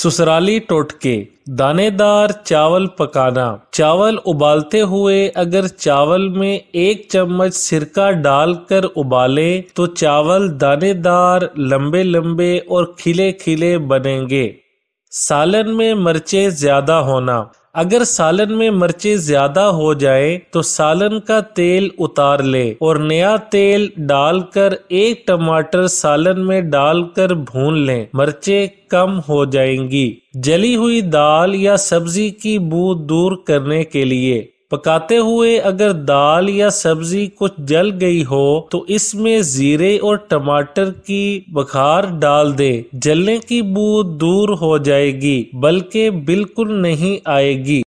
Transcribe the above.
ससुराली टोटके दानेदार चावल पकाना चावल उबालते हुए अगर चावल में एक चम्मच सिरका डालकर उबाले तो चावल दानेदार लंबे लंबे और खिले खिले बनेंगे सालन में मर्चें ज्यादा होना अगर सालन में मिर्चे ज्यादा हो जाए तो सालन का तेल उतार ले और नया तेल डालकर एक टमाटर सालन में डालकर भून लें मिर्चे कम हो जाएंगी जली हुई दाल या सब्जी की बू दूर करने के लिए पकाते हुए अगर दाल या सब्जी कुछ जल गई हो तो इसमें जीरे और टमाटर की बखार डाल दे जलने की बू दूर हो जाएगी बल्कि बिल्कुल नहीं आएगी